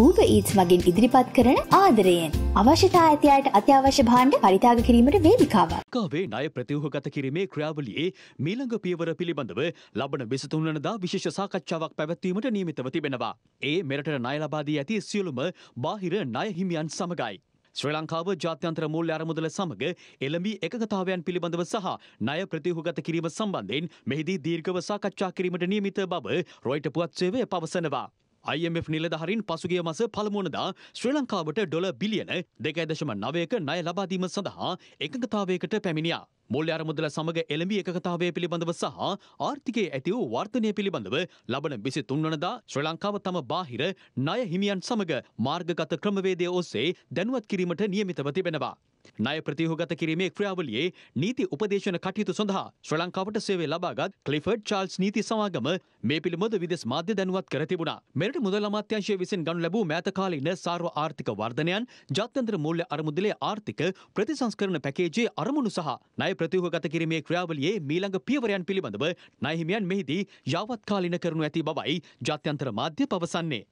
ඌව ඊත් මගින් ඉදිරිපත් කරන ආදරයෙන් අවශ්‍යතා ඇතියට අත්‍යවශ්‍ය භාණ්ඩ පරිතාග කිරීමට වේදිකාව. කාවේ ණය ප්‍රතිවහගත කිරීමේ ක්‍රියාවලියේ මීළඟ පියවර පිළිබඳව ලබන විසතුන්වනදා විශේෂ සාකච්ඡාවක් පැවැත්වීමට නියමිතව තිබෙනවා. ඒ මෙරට ණය ලබාදී ඇති සියලුම බාහිර ණය හිමියන් සමගයි. ශ්‍රී ලංකාව ජාත්‍යන්තර මූල්‍ය අරමුදල සමග එළඹි එකගතාවයන් පිළිබඳව සහ ණය ප්‍රතිවහගත කිරීම සම්බන්ධයෙන් මෙහිදී දීර්ඝව සාකච්ඡා කිරීමට නියමිත බව රොයිට පුවත් සේවය පවසනවා. IMF නිලධහරින් පසුගේ මස පළමුුණදා ශ්‍රී ලංකාවට ඩොල බිලියන දෙකයිදශම නවයක නය ලබාදීම සඳහා එකඟතාවයකට පැමිණියා. මුල් අරමුදල සමග එළඹි එකකතාවය පිළිබඳව සහ ආර්ථිකයේ ඇති වූ වර්ධනය පිළිබඳව ලබන විසි තුන්වනදා ශ්‍රී ලංකාව තම බාහිර ණය හිමියන් සමග මාර්ගගත ක්‍රමවේදය ඔස්සේ දැනුවත් කිරීමට නියමිතව තිබෙනවා. ණය ප්‍රතිහෝගත කිරීමේ ක්‍රියාවලියේ නීති උපදේශන කටයුතු සඳහා ශ්‍රී ලංකාවට සේවය ලබාගත් ක්ලිෆර්ඩ් චාල්ස් නීති සමාගම මේ පිළිබඳ විදෙස් මාධ්‍ය දැනුවත් කර තිබුණා. මෙරට මුදල් අමාත්‍යාංශය විසින් ගනු ලැබූ මෑත කාලීන සාර්ව ආර්ථික වර්ධනයන් ජාත්‍යන්තර මූල්‍ය අරමුදලේ ආර්ථික ප්‍රතිසංස්කරණ පැකේජයේ අරමුණු සහ ණය ණය ප්‍රතිව්ව ගත කිරීමේ ක්‍රියාවලියේ මීළඟ පියවරයන් පිළිබඳව ණයහිමියන් මෙහිදී යාවත්කාලින කරනු ඇති බවයි ජාත්‍යන්තර මාධ්‍ය පවසන්නේ.